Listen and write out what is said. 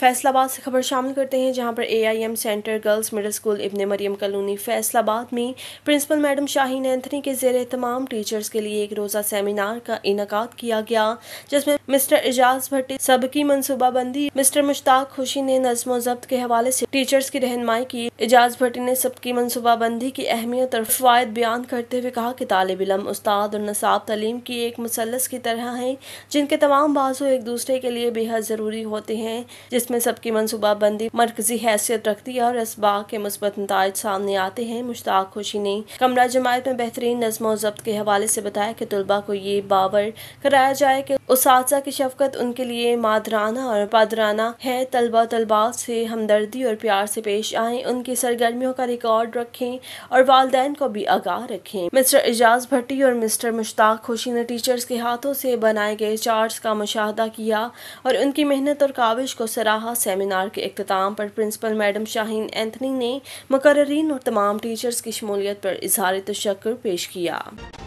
फैसलाबाद से खबर शामिल करते हैं जहां पर AIM centre girls middle school Ibne Maryam colony Faisalabad में प्रिंसिपल मैडम शाहीन एंथनी के जेर तमाम टीचर्स के लिए एक रोज़ा सेमिनार का इनका किया गया जिसमें मिस्टर एजाज भट्टी सबकी मनसूबाबंदी मिस्टर मुश्ताक खुशी ने नजमो जब्त के हवाले से टीचर्स की रहनमाई की एजाज भट्टी ने सबकी मनसूबाबंदी की अहमियत और फवायद बयान करते हुए कहा कि तालब इलम उस्ताद और नसाब तलीम की एक मुसलस की तरह हैं जिनके तमाम बाजू एक दूसरे के लिए बेहद ज़रूरी होते हैं जिस जिसमें सबकी बंदी मरकजी हैसियत रखती है और इस बाग के मुस्बत नतज सामने आते हैं मुश्ताक खुशी ने कमरा जमायत में बेहतरीन नजम जब्त के हवाले से बताया कि तलबा को ये बावर कराया जाए कि उस की शफकत उनके लिए मादराना और पादराना है तलबा तलबा से हमदर्दी और प्यार से पेश आए उनकी सरगर्मियों का रिकॉर्ड रखें और वालदे को भी आगाह रखें मिस्टर एजाज भट्टी और मिस्टर मुश्ताक खुशी ने टीचर्स के हाथों से बनाए गए चार्ट का मुशाह किया और उनकी मेहनत और काविश को सराह रहा सेमिनार के अख्ताम पर प्रिंसिपल मैडम शाहीन एंथनी ने मकर्रीन और तमाम टीचर्स की शमूलियत पर इजहार तशक्र पेश किया